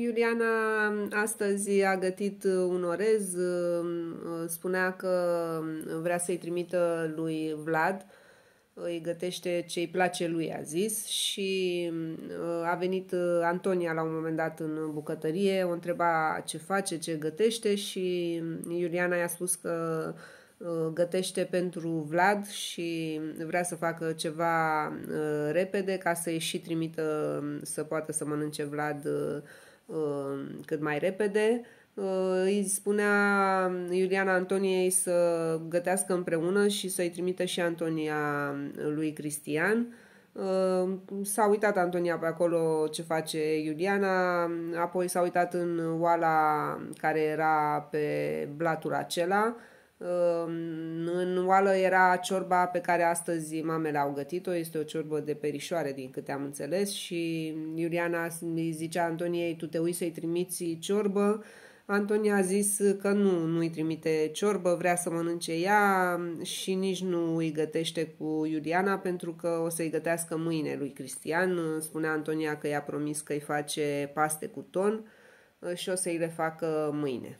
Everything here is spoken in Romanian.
Iuliana um, astăzi a gătit uh, un orez, um, uh, spunea că um, vrea să-i trimită lui Vlad, uh, îi gătește ce îi place lui, a zis, și a venit Antonia la un moment dat în bucătărie, o întreba ce face, ce gătește și Iuliana i-a spus că gătește pentru Vlad și vrea să facă ceva repede ca să-i și trimită să poată să mănânce Vlad cât mai repede. Uh, îi spunea Iuliana Antoniei să gătească împreună și să-i trimite și Antonia lui Cristian. Uh, s-a uitat Antonia pe acolo ce face Iuliana, apoi s-a uitat în oala care era pe blatul acela, în oală era ciorba pe care astăzi mamele au gătit-o, este o ciorbă de perișoare din câte am înțeles și Iuliana îi zicea Antoniei, tu te uiți să-i trimiți ciorbă, Antonia a zis că nu, nu-i trimite ciorbă, vrea să mănânce ea și nici nu îi gătește cu Iuliana pentru că o să-i gătească mâine lui Cristian. Spunea Antonia că i-a promis că îi face paste cu ton și o să-i le facă mâine.